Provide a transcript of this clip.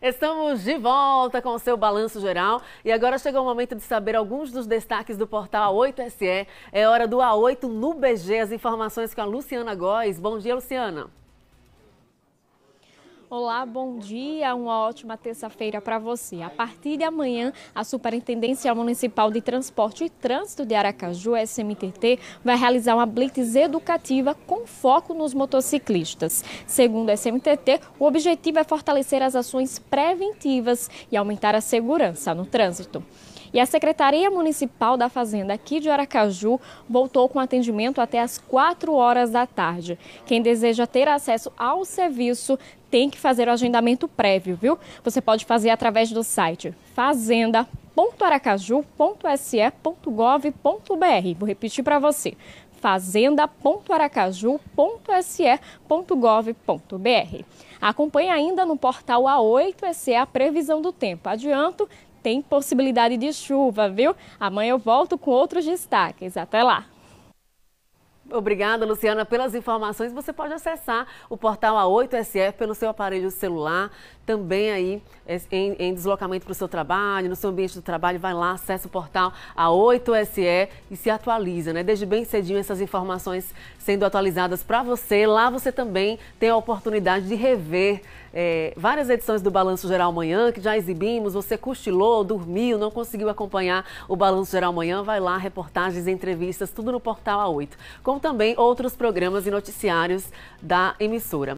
Estamos de volta com o seu balanço geral e agora chegou o momento de saber alguns dos destaques do portal A8SE. É hora do A8 no BG, as informações com a Luciana Góes. Bom dia, Luciana. Olá, bom dia, uma ótima terça-feira para você. A partir de amanhã, a Superintendência Municipal de Transporte e Trânsito de Aracaju, SMTT, vai realizar uma blitz educativa com foco nos motociclistas. Segundo a SMTT, o objetivo é fortalecer as ações preventivas e aumentar a segurança no trânsito. E a Secretaria Municipal da Fazenda aqui de Aracaju voltou com atendimento até às 4 horas da tarde. Quem deseja ter acesso ao serviço tem que fazer o agendamento prévio, viu? Você pode fazer através do site fazenda.aracaju.se.gov.br. Vou repetir para você fazenda.aracaju.se.gov.br. Acompanhe ainda no portal A8SE a previsão do tempo. Adianto, tem possibilidade de chuva, viu? Amanhã eu volto com outros destaques. Até lá! Obrigada, Luciana, pelas informações. Você pode acessar o portal A8SF pelo seu aparelho celular, também aí é, em, em deslocamento para o seu trabalho, no seu ambiente de trabalho, vai lá, acessa o portal A8SE e se atualiza, né? Desde bem cedinho essas informações sendo atualizadas para você. Lá você também tem a oportunidade de rever é, várias edições do Balanço Geral Manhã que já exibimos. Você cochilou, dormiu, não conseguiu acompanhar o Balanço Geral Manhã, vai lá, reportagens, entrevistas, tudo no portal A8. Com também outros programas e noticiários da emissora.